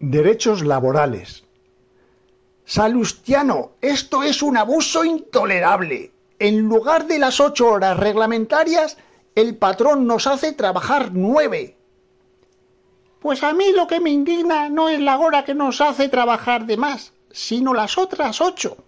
Derechos laborales. Salustiano, esto es un abuso intolerable. En lugar de las ocho horas reglamentarias, el patrón nos hace trabajar nueve. Pues a mí lo que me indigna no es la hora que nos hace trabajar de más, sino las otras ocho.